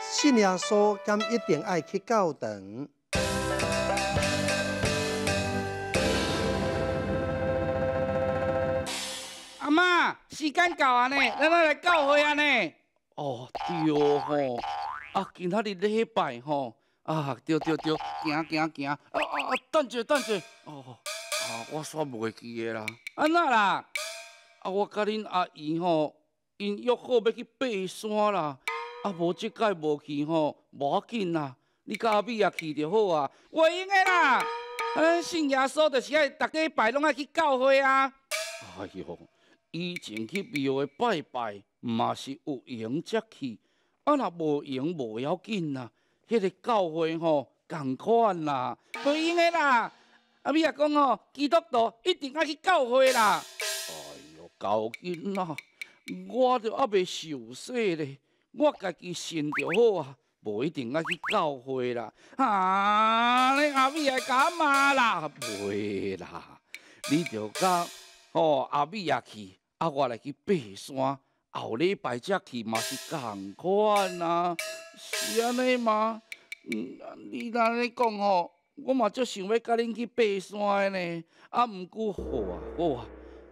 新娘说：“敢一定爱去高等。”阿妈，时间到啊呢，咱阿来告会啊呢。哦，对哦，啊，今下日礼拜吼，啊，对对对，行行行，啊啊啊，等住等住，哦。我煞袂记诶啦，安那啦？啊，我甲恁阿姨吼，因约好要去爬山啦，啊，无即届无去吼，无要紧啦。你甲阿美也去就好啊，袂用诶啦。啊，信耶稣就是爱逐个拜拢爱去教会啊。哎哟，以前去庙诶拜拜嘛是有用则去，啊，若无用无要紧啦，迄个教会吼共款啦，袂用诶啦。阿弥阿讲哦，基督徒一定爱去教会啦。哎哟，教紧啦！我就阿未想说咧，我家己信就好啊，无一定爱去教会啦。啊，你阿弥阿讲嘛啦？袂啦，你就讲哦，阿弥阿去，啊，我来去爬山，后礼拜才去嘛是同款啊，是安尼吗？嗯，你那安尼讲吼，我嘛足想要甲恁去爬山的呢，啊，毋过好啊好啊，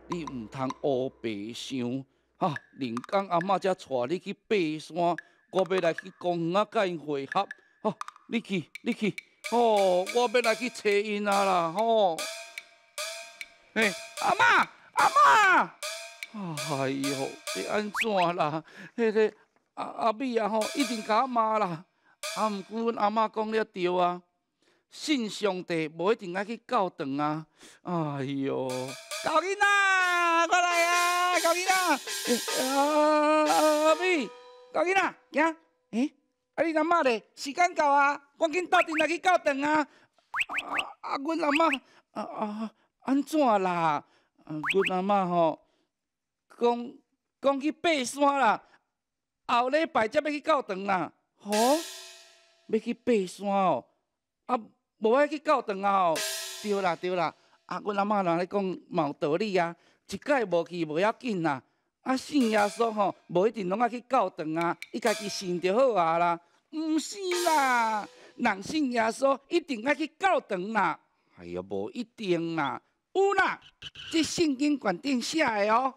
你毋通乌白相，啊，林刚阿嬷才带你去爬山，我欲来去公园啊甲因会合，哦，你去你去，哦，我欲来去找因啊啦，哦，嘿，阿嬷阿嬷，哎哟，你安怎啦？那个阿阿美啊吼，一定甲阿妈啦，啊，毋过阮阿嬷讲了对啊。信上帝无一定爱去教堂啊！哎呦，狗囡仔，快来啊！狗囡仔，啊，阿妹，狗囡仔，呀，诶，啊你阿妈咧？时间到啊！赶紧斗阵来去教堂啊！啊，阮我阿妈，啊啊，安怎啦？阿我阿妈吼，讲讲去爬山啦，后礼拜才要去教堂啦。吼，要去爬山哦，啊！无爱去教堂啊？对啦对啦，啊，阮阿嬷人咧讲，有道理啊！一届无去无要紧啦。啊，信耶稣吼，无一定拢爱去教堂啊，伊家己信就好啊啦。毋是啦，人信耶稣一定爱去教堂啦。哎呀，无一定啦，有啦，这圣经规定写诶哦。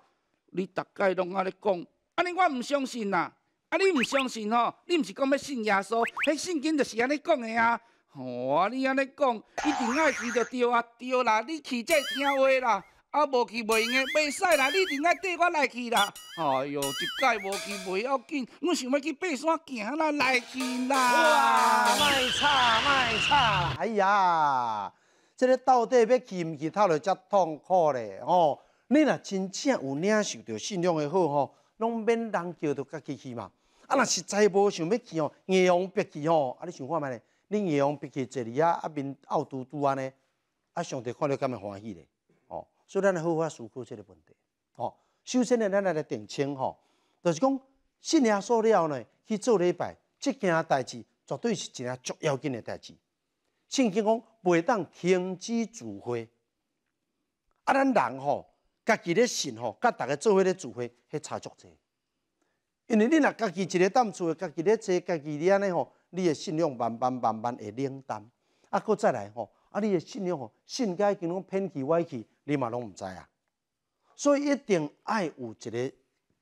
你逐概拢爱咧讲，安尼我毋相信啦。啊你毋相信吼，你毋是讲要信耶稣？迄圣经就是安尼讲诶啊。吼，你安尼讲，一定爱去就对啊，对啦，你去则听话啦，啊无去袂用的，袂使啦，你一定爱缀我来去啦。哎哟，一届无去袂要紧，我想要去爬山行啦，来去啦。哇，卖吵卖吵。哎呀，这个到底要去唔去，头着真痛苦咧哦，你若真正有领受到信仰的好吼，拢免人叫着家己去嘛。啊，若实在无想要去哦，硬往别去吼，啊，你想看卖咧？恁爷王脾气坐里啊，啊面澳都都安尼，啊上帝看了敢会欢喜咧？哦，所以咱要好好思考这个问题。哦，首先呢，咱来来澄清吼，就是讲信仰受了呢去做礼拜，这件代志绝对是一件足要紧的代志，圣经讲袂当停止自会，啊，咱人吼，家己咧信吼，甲大家做伙咧自会迄差足济。因为你若家己一个厝诶，家己咧坐，家己咧安尼吼。你的信用慢慢慢慢会冷淡，啊，佫再来吼，啊，你的信用吼性格经能偏去歪去，你嘛拢毋知啊。所以一定爱有一个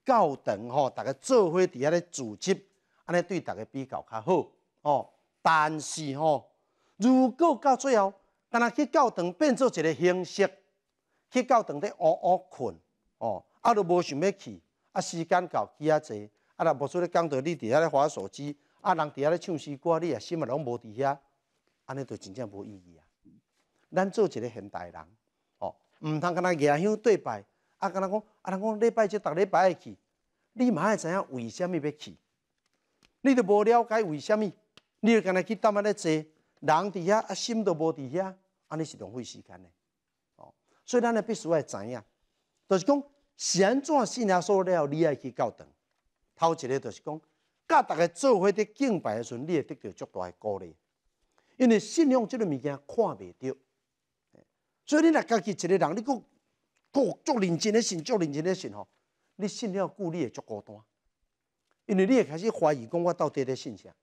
教堂吼，逐个做伙伫遐咧组织，安尼对逐个比较较好吼。但是吼，如果到最后，若去教堂变做一个形式，去教堂咧乌乌困吼，阿都无想要去，啊，时间够去啊侪，啊，无做咧讲台，你伫遐咧划手机。啊，人伫遐咧唱诗歌，你啊心也拢无伫遐，安尼就真正无意义啊！咱做一个现代人，哦，毋通跟人牙香对白，啊，跟人讲，啊，人讲礼拜一逐礼拜会去，你嘛会知影为什么要去？你都无了解为什么，你就跟人去搭仔咧坐，人伫遐啊，心都无伫遐，安尼是浪费时间的。哦，所以咱咧必须爱知影，就是讲是安怎信念树了，你爱去教堂。头一个就是讲。甲大家做伙伫敬拜的时阵，你会得到足大诶鼓励，因为信仰即个物件看袂到，所以你若家己一个人，你阁阁足认真诶信，足认真诶信吼，你信了久，你会足孤单。因为你会开始怀疑讲我到底咧信啥？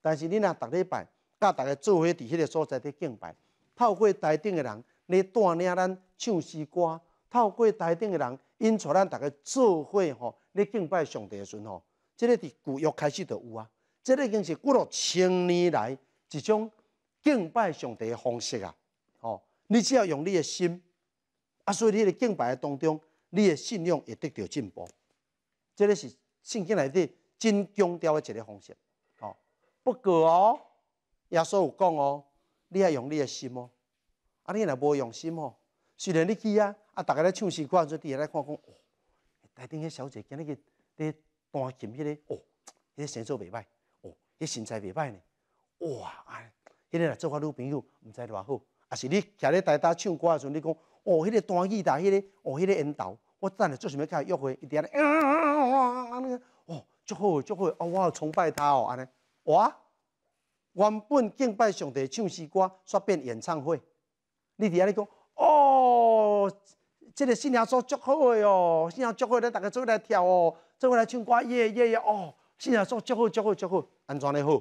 但是你若逐礼拜甲大家做伙伫迄个所在伫敬拜，透过台顶的人咧带领咱唱诗歌，透过台顶的人引出咱大家做伙吼咧敬拜上帝的时阵吼。这个是古约开始就有啊，这个已经是过了千年来一种敬拜上帝的方式啊。哦，你只要用你的心，啊，所以你的敬拜当中，你的信仰也得到进步。这个是圣经内底真强调一个方式。哦，不过哦，耶稣有讲哦，你要用你的心哦，啊，你若无用心哦，虽然你去啊，啊，大家咧唱诗，歌，众伫遐咧看讲，哦，台顶个小姐今那去伫。弹琴迄个哦，那个身手袂歹，哦，那身材袂歹呢，哇，安尼来做我女朋友，毋知偌好。啊是你今日台搭唱歌的时阵，你讲哦，那个单曲带，那个哦，那个音道，我等下做甚物伊约会？伊伫安尼哦，足好，足好，哦，我好崇拜他哦，安尼。我原本敬拜上帝唱诗歌，刷变演唱会，你伫安尼讲。这个新娘说：“祝贺的哦，新娘祝贺，逐大家走来跳哦，做过来唱歌耶耶耶哦，新娘说：祝贺祝贺祝贺，安怎咧好？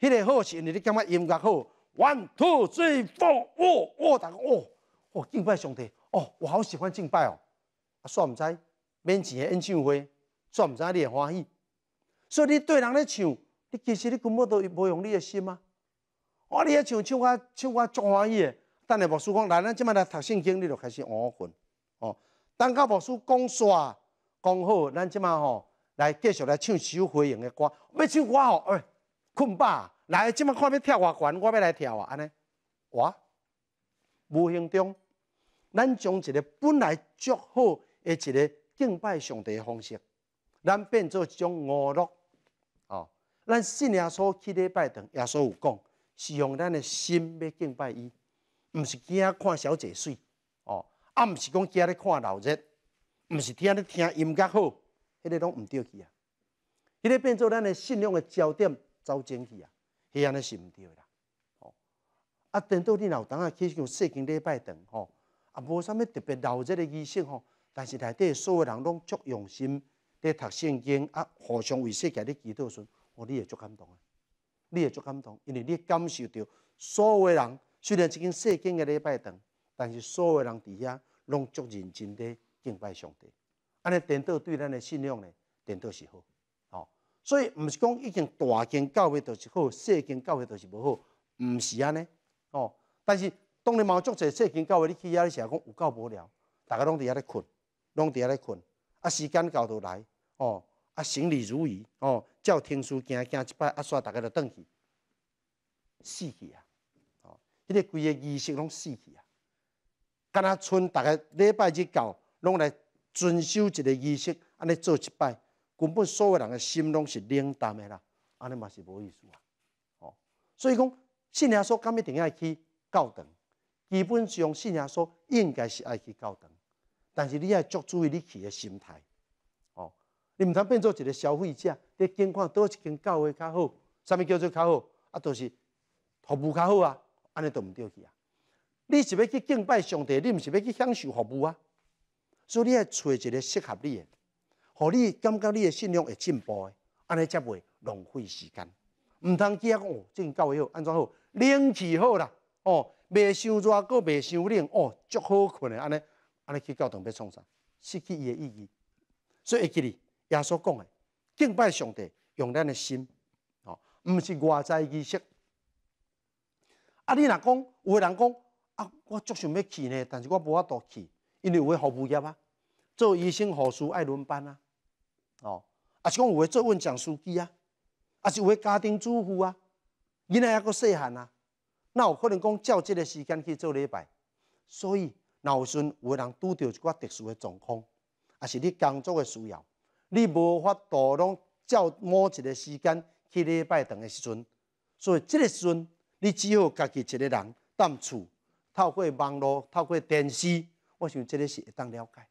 迄个好是因为你感觉音乐好。one two three four，哦哦，大家哦哦敬拜上帝，哦我好喜欢敬拜哦。啊算毋知，面前诶演唱会，算毋知你会欢喜。所以你对人咧唱，你其实你根本都无用你诶心啊。你咧唱唱歌唱歌足欢喜诶。等下牧师讲，来，咱即马来读圣经，你就开始憨憨哦。等到牧师讲完讲好，咱即马吼来继续来唱首回应的歌。要唱歌吼，喂，困吧。来，即马看要跳偌悬，我要来跳啊，安尼。我无形中，咱将一个本来足好诶一个敬拜上帝的方式，咱变做一种娱乐哦。咱信耶稣去礼拜，堂，耶稣有讲，是用咱的心要敬拜伊。毋是惊看小姐水，哦，啊毋是讲惊咧看闹热，毋是听咧听音乐好，迄个拢毋对去啊，迄个变做咱的信仰的焦点走正去啊，迄样尼是毋对啦，哦，啊等到你老同学去上圣经礼拜堂，吼，啊无啥物特别闹热的意识吼，但是内底所有人拢足用心咧读圣经，啊互相为世界咧祈祷时，哦你也足感动，啊，你也足感动，因为你感受到所有人。虽然一间小间的礼拜堂，但是所有人伫遐拢足认真地敬拜上帝，安尼颠倒对咱的信仰呢，颠倒是好，哦，所以毋是讲已经大间教会就是好，小间教会就是无好，毋是安尼，哦，但是当然嘛，足侪小间教会，你去遐你是讲有够无聊，大家拢伫遐咧困，拢伫遐咧困，啊，时间到都来，哦，啊，行如如意哦，照天书，行行一摆，啊，煞大家就倒去，死去啊！一个规个仪式拢死去啊！敢那村逐个礼拜日到，拢来遵守一个仪式，安尼做一摆，根本所有人的心拢是冷淡的啦，安尼嘛是无意思啊！哦，所以讲信耶稣，敢一定要去教堂。基本上信耶稣应该是爱去教堂，但是你要足注意你去的心态。哦，你毋通变做一个消费者，你检看叨一间教会较好，啥物叫做较好啊？就是服务较好啊！安尼都毋对去啊！你是要去敬拜上帝，你毋是要去享受服务啊？所以你要找一个适合你的，互你感觉你的信仰会进步。安尼则袂浪费时间，毋通惊哦。讲哦，教好安怎好，冷气好啦，哦，未受热，个未受冷，哦，足好困嘅安尼，安尼去教堂要创啥？失去伊的意义。所以会记利，耶稣讲的敬拜上帝，用咱的心，哦，毋是外在意识。啊！你若讲？有个人讲啊，我足想要去呢，但是我无法度去，因为有位服务业啊，做医生、护士爱轮班啊，哦，啊是讲有位做文员司机啊，啊是有位家庭主妇啊，囡仔还阁细汉啊，那有可能讲照即个时间去做礼拜。所以，若有阵有个人拄到一寡特殊的状况，啊，是你工作诶需要，你无法度拢照某一个时间去礼拜堂诶时阵，所以即个时阵。你只好家己一个人踮厝，透过网络、透过电视，我想即个是会当了解。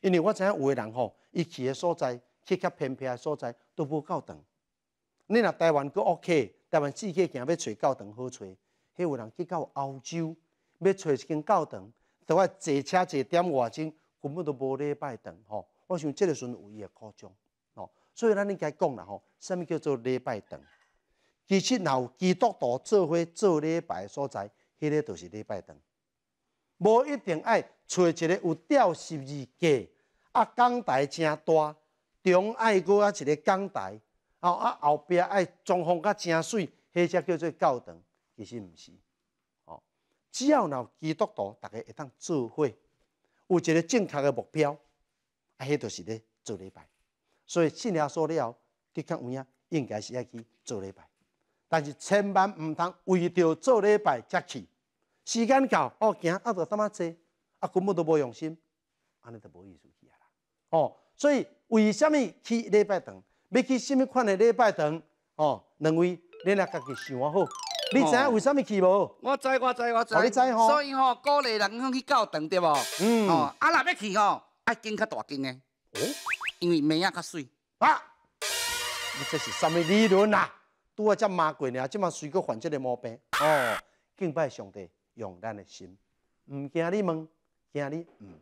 因为我知影有个人吼，伊去的所在去较偏僻的所在都无够长。你若台湾阁 OK，台湾自界行要找教堂好找。迄有人去到澳洲要找一间教堂，得话坐车坐点外钟，根本都无礼拜堂吼。我想即个时阵有伊的夸张哦。所以咱应该讲啦吼，什物叫做礼拜堂？其实，若有基督徒做伙做礼拜所在，迄个就是礼拜堂。无一定爱找一个有吊十字架、啊讲台真大、中爱搁啊一个讲台，哦啊后壁爱装潢较真水，迄只叫做教堂。其实毋是，哦，只要若有基督徒，逐个会当做伙，有一个正确个目标，啊迄就是咧做礼拜。所以信了说了，的确有影，应该是爱去做礼拜。但是千万毋通为着做礼拜才去，时间到，哦，行啊，坐什么车，啊，根本都无用心，安尼就无意思去啊啦。哦，所以为什么去礼拜堂？要去什么款的礼拜堂？哦，两位，恁阿家己想好。你知影为什么去无？我知，我知，我知。哦，你知吼。所以吼，鼓励人去教堂对不？嗯。哦，啊，若要去吼，爱经较大经的。哦。因为妹仔较水。啊。你这是什么理论啊？拄啊只骂过尔，即嘛随个犯即个毛病哦，敬拜上帝，用咱的心，毋惊你问，惊你嗯。